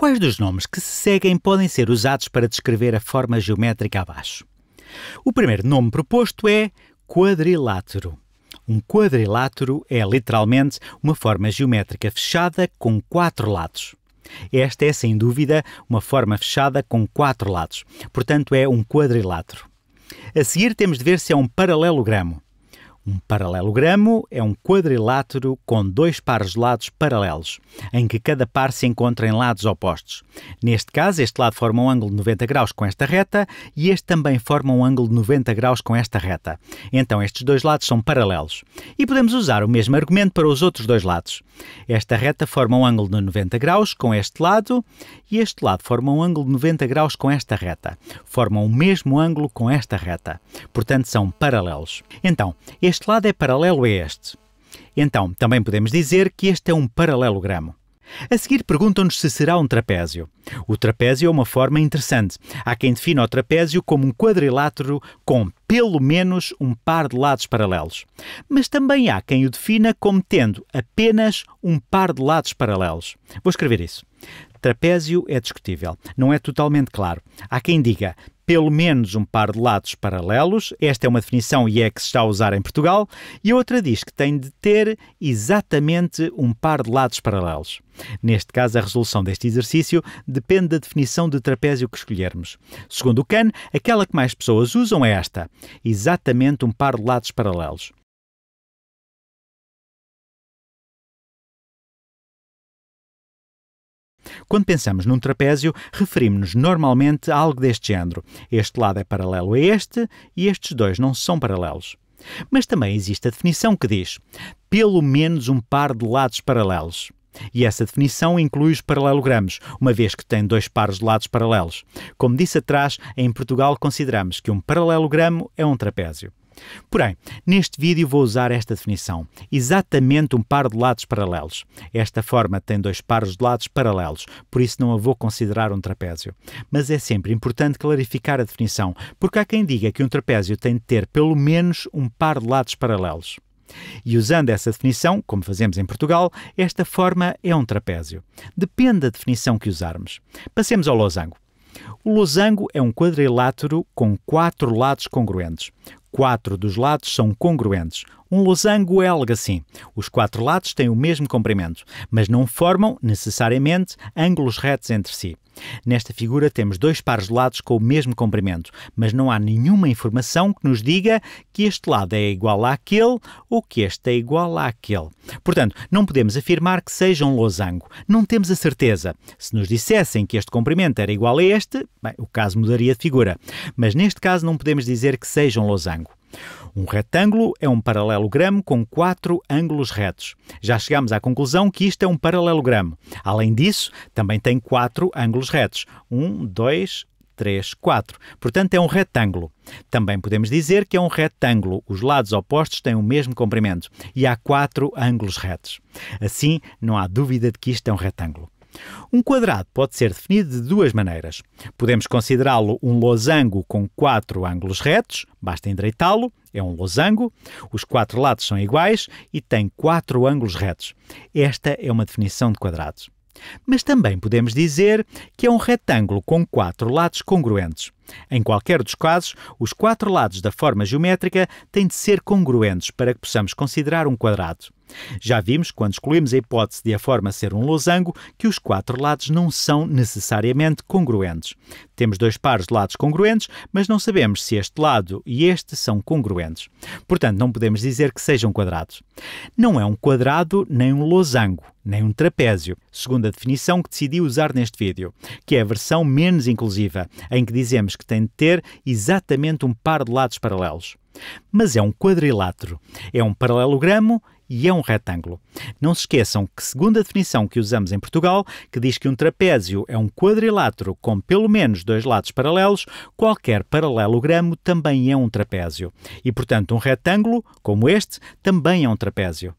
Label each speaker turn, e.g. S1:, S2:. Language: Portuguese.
S1: Quais dos nomes que se seguem podem ser usados para descrever a forma geométrica abaixo? O primeiro nome proposto é quadrilátero. Um quadrilátero é literalmente uma forma geométrica fechada com quatro lados. Esta é, sem dúvida, uma forma fechada com quatro lados, portanto, é um quadrilátero. A seguir, temos de ver se é um paralelogramo. Um paralelogramo é um quadrilátero com dois pares de lados paralelos, em que cada par se encontra em lados opostos. Neste caso, este lado forma um ângulo de 90 graus com esta reta e este também forma um ângulo de 90 graus com esta reta. Então, estes dois lados são paralelos. E podemos usar o mesmo argumento para os outros dois lados. Esta reta forma um ângulo de 90 graus com este lado e este lado forma um ângulo de 90 graus com esta reta. Formam o mesmo ângulo com esta reta. Portanto, são paralelos. Então, este este lado é paralelo a este. Então, também podemos dizer que este é um paralelogramo. A seguir perguntam-nos se será um trapézio. O trapézio é uma forma interessante. Há quem defina o trapézio como um quadrilátero com pelo menos um par de lados paralelos. Mas também há quem o defina como tendo apenas um par de lados paralelos. Vou escrever isso. Trapézio é discutível, não é totalmente claro. Há quem diga pelo menos um par de lados paralelos, esta é uma definição e é que se está a usar em Portugal, e outra diz que tem de ter exatamente um par de lados paralelos. Neste caso, a resolução deste exercício depende da definição de trapézio que escolhermos. Segundo o Kahn, aquela que mais pessoas usam é esta: exatamente um par de lados paralelos. Quando pensamos num trapézio, referimos-nos normalmente a algo deste género. Este lado é paralelo a este e estes dois não são paralelos. Mas também existe a definição que diz pelo menos um par de lados paralelos. E essa definição inclui os paralelogramos, uma vez que tem dois pares de lados paralelos. Como disse atrás, em Portugal consideramos que um paralelogramo é um trapézio. Porém, neste vídeo vou usar esta definição, exatamente um par de lados paralelos. Esta forma tem dois pares de lados paralelos, por isso não a vou considerar um trapézio. Mas é sempre importante clarificar a definição, porque há quem diga que um trapézio tem de ter pelo menos um par de lados paralelos. E usando essa definição, como fazemos em Portugal, esta forma é um trapézio. Depende da definição que usarmos. Passemos ao losango. O losango é um quadrilátero com quatro lados congruentes. Quatro dos lados são congruentes. Um losango é algo assim. Os quatro lados têm o mesmo comprimento, mas não formam, necessariamente, ângulos retos entre si. Nesta figura temos dois pares de lados com o mesmo comprimento, mas não há nenhuma informação que nos diga que este lado é igual àquele ou que este é igual àquele. Portanto, não podemos afirmar que seja um losango. Não temos a certeza. Se nos dissessem que este comprimento era igual a este, bem, o caso mudaria de figura. Mas neste caso não podemos dizer que seja um losango. Um retângulo é um paralelogramo com quatro ângulos retos. Já chegamos à conclusão que isto é um paralelogramo. Além disso, também tem quatro ângulos retos. Um, dois, três, quatro. Portanto, é um retângulo. Também podemos dizer que é um retângulo. Os lados opostos têm o mesmo comprimento e há quatro ângulos retos. Assim, não há dúvida de que isto é um retângulo. Um quadrado pode ser definido de duas maneiras. Podemos considerá-lo um losango com quatro ângulos retos, basta endireitá-lo, é um losango, os quatro lados são iguais e tem quatro ângulos retos. Esta é uma definição de quadrados. Mas também podemos dizer que é um retângulo com quatro lados congruentes. Em qualquer dos casos, os quatro lados da forma geométrica têm de ser congruentes para que possamos considerar um quadrado. Já vimos, quando excluímos a hipótese de a forma ser um losango, que os quatro lados não são necessariamente congruentes. Temos dois pares de lados congruentes, mas não sabemos se este lado e este são congruentes. Portanto, não podemos dizer que sejam quadrados. Não é um quadrado nem um losango, nem um trapézio, segundo a definição que decidi usar neste vídeo, que é a versão menos inclusiva, em que dizemos que tem de ter exatamente um par de lados paralelos. Mas é um quadrilátero, é um paralelogramo e é um retângulo. Não se esqueçam que, segundo a definição que usamos em Portugal, que diz que um trapézio é um quadrilátero com pelo menos dois lados paralelos, qualquer paralelogramo também é um trapézio. E, portanto, um retângulo, como este, também é um trapézio.